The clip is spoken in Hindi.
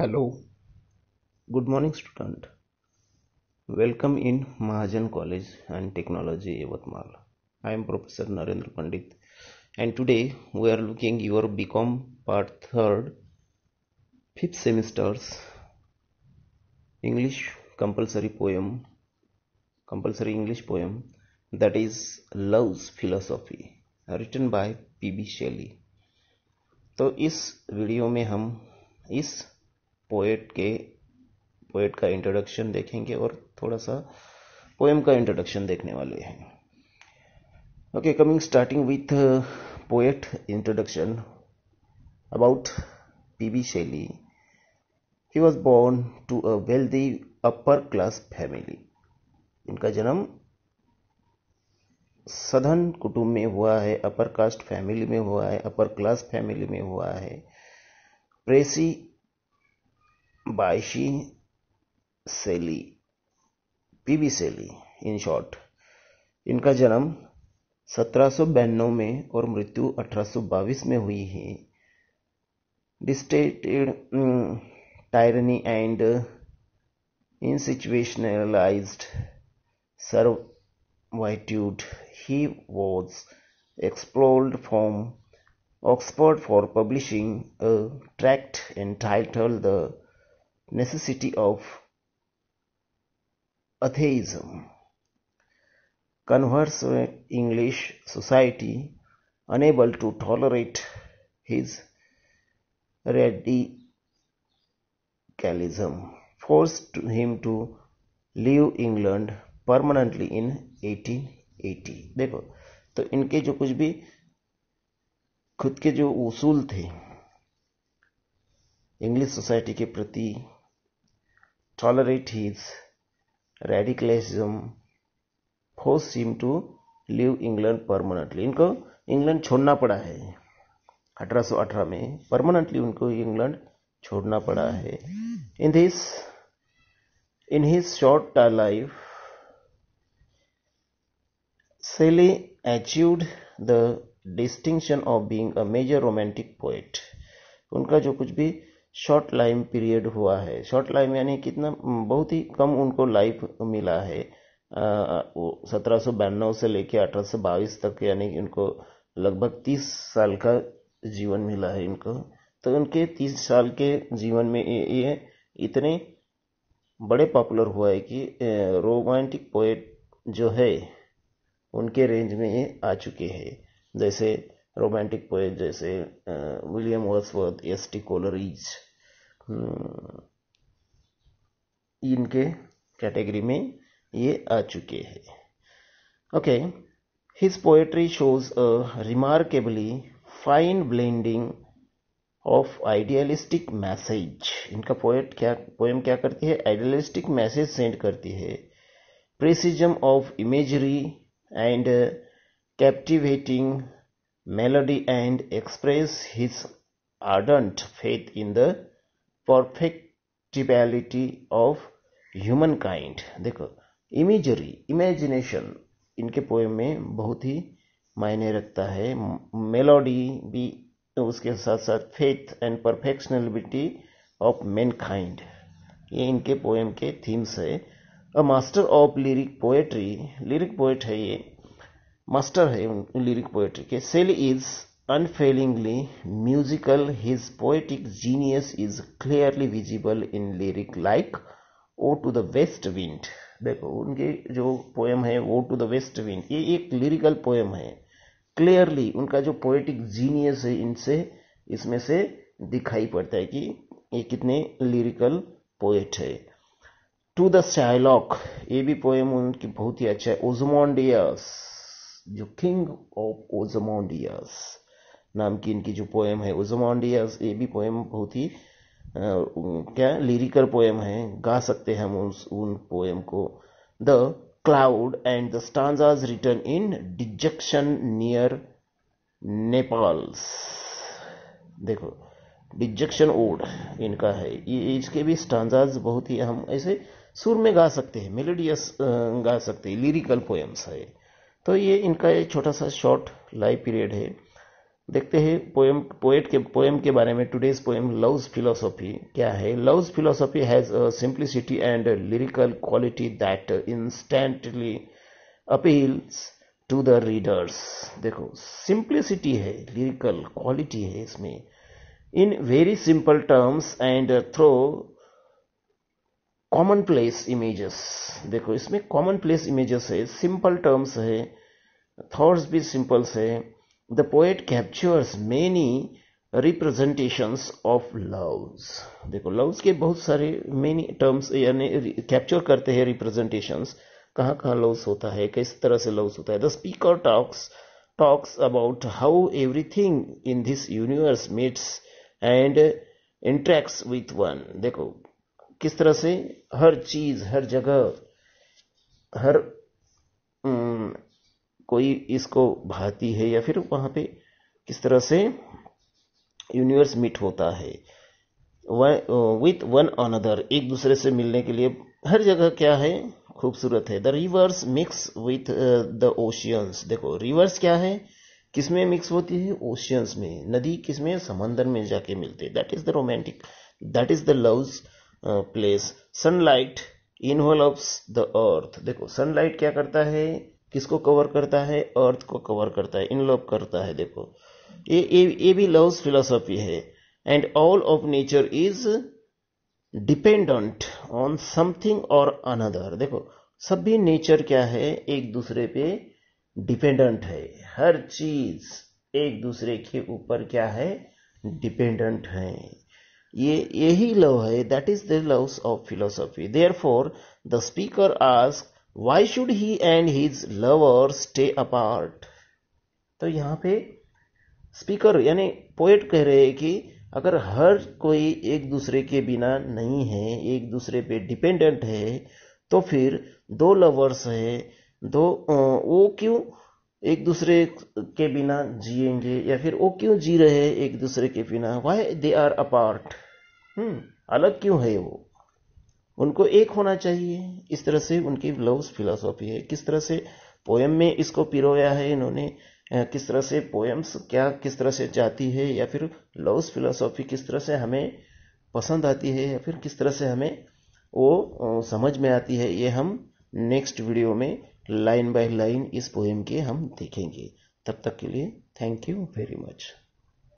Hello good morning student welcome in Mahajan college and technology Yavatmal I am professor Narendra Pandit and today we are looking your BCom part third fifth semesters English compulsory poem compulsory English poem that is love's philosophy written by P B Shelley तो इस वीडियो में हम इस पोएट के पोएट का इंट्रोडक्शन देखेंगे और थोड़ा सा पोएम का इंट्रोडक्शन देखने वाले हैं okay coming starting with poet introduction about P B Shelley he was born to a wealthy upper class family इनका जन्म सधन कुटुंब में हुआ है अपर कास्ट फैमिली में हुआ है अपर क्लास फैमिली में हुआ है प्रेसी by सेली पीबी सेली इन शॉर्ट इनका जन्म सत्रह सो में और मृत्यु अठारह में हुई है detested tyranny and institutionalized servitude he was explored from Oxford for publishing a tract title the necessity of atheism. Conversant English society, unable to tolerate his radicalism, forced him to leave England permanently in 1880 देखो तो इनके जो कुछ भी खुद के जो उसूल थे इंग्लिश सोसाइटी के प्रति tolerate his radicalism, forced him to leave England permanently. इनको इंग्लैंड छोड़ना पड़ा है 1818 में परमानेंटली उनको इंग्लैंड छोड़ना पड़ा है in this in his short life Shelley achieved the distinction of being a major romantic poet उनका जो कुछ भी शॉर्ट लाइम पीरियड हुआ है शॉर्ट लाइम यानी कितना बहुत ही कम उनको लाइफ मिला है सत्रह सौ से लेकर अठारह सौ बाईस तक यानी उनको लगभग तीस साल का जीवन मिला है इनको तो उनके तीस साल के जीवन में ये इतने बड़े पॉपुलर हुआ है कि रोमांटिक पोएट जो है उनके रेंज में ये आ चुके हैं जैसे रोमांटिक पोएट जैसे William Wordsworth S T Coleridge इनके कैटेगरी में ये आ चुके हैं okay his poetry shows a remarkably fine blending of idealistic message इनका पोएट क्या पोएम क्या करती है आइडियलिस्टिक मैसेज सेंड करती है precision of imagery and captivating melody and express his ardent faith in the perfectibility of humankind देखो इमेजरी इमेजिनेशन इनके पोएम में बहुत ही मायने रखता है मेलोडी भी उसके साथ साथ faith and perfectibility of mankind ये इनके पोएम के थीम्स है a master of lyric poetry lyric poet है ये मास्टर है उन लिरिक पोएट्री के cell is unfailingly musical his poetic genius is clearly visible in lyric like ode to the west wind देखो उनके जो पोएम है वो टू द वेस्ट विंड ये एक लिरिकल पोएम है क्लियरली उनका जो पोएटिक जीनियस है इनसे इसमें से दिखाई पड़ता है कि ये कितने लिरिकल पोएट है टू द शाइलॉक ये भी पोएम उनकी बहुत ही अच्छा है ओजमोंडियस जो किंग ऑफ ओजमोंडियास नाम की इनकी जो पोएम है ओजमोंडियास ये भी पोएम बहुत ही क्या लिरिकल पोएम है गा सकते हैं हम उन, उन पोएम को the cloud and the stanzas written in dejection near Naples देखो डिजक्शन ओड इनका है ये इसके भी स्टांजाज बहुत ही हम ऐसे सुर में गा सकते हैं मेलोडियस गा सकते हैं लिरिकल पोएम्स है तो ये इनका एक छोटा सा शॉर्ट लाइव पीरियड है देखते हैं पोएम पोएट के पोएम के बारे में टुडेज पोएम लव्स फिलोसॉफी क्या है love's philosophy has simplicity and lyrical quality that instantly appeals to the readers देखो सिंप्लिसिटी है लिरिकल क्वालिटी है इसमें in very simple terms and through common place images देखो इसमें कॉमन प्लेस इमेजेस है सिंपल टर्म्स है थॉट्स भी सिंपल्स है the poet captures many representations of love's देखो लव्स के बहुत सारे मेनी टर्म्स यानी कैप्चर करते हैं रिप्रेजेंटेशंस कहाँ कहाँ लव्स होता है किस तरह से लव्स होता है the speaker talks talks about how everything in this universe meets and interacts with one देखो किस तरह से हर चीज हर जगह हर कोई इसको भाती है या फिर वहां पे किस तरह से यूनिवर्स मीट होता है विथ वन अनदर एक दूसरे से मिलने के लिए हर जगह क्या है खूबसूरत है the rivers mix with the oceans देखो रिवर्स क्या है किसमें मिक्स होती है ओशियंस में नदी किसमें समंदर में जाके मिलते that is the romantic that is the love's place sunlight involves the earth देखो सनलाइट क्या करता है किसको कवर करता है अर्थ को कवर करता है इनलोप करता है देखो ये ये, ये भी लव्स फिलोसॉफी है and all of nature is dependent on something और अनदर देखो सभी नेचर क्या है एक दूसरे पे डिपेंडेंट है हर चीज एक दूसरे के ऊपर क्या है डिपेंडेंट है ये यही लव है that is the love of philosophy therefore the speaker ask why should he and his lover stay apart तो यहां पे स्पीकर यानी पोएट कह रहे हैं कि अगर हर कोई एक दूसरे के बिना नहीं है एक दूसरे पे डिपेंडेंट है तो फिर दो लवर्स है दो वो क्यों एक दूसरे के बिना जिएंगे या फिर वो क्यों जी रहे हैं एक दूसरे के बिना वाई दे आर अपार्ट अलग क्यों है वो उनको एक होना चाहिए इस तरह से उनकी लव्स फिलोसॉफी है किस तरह से पोएम में इसको पिरोया है इन्होंने किस तरह से पोएम्स क्या किस तरह से जाती है या फिर लव्स फिलोसॉफी किस तरह से हमें पसंद आती है या फिर किस तरह से हमें वो समझ में आती है ये हम नेक्स्ट वीडियो में लाइन बाय लाइन इस पोएम के हम देखेंगे तब तक के लिए थैंक यू वेरी मच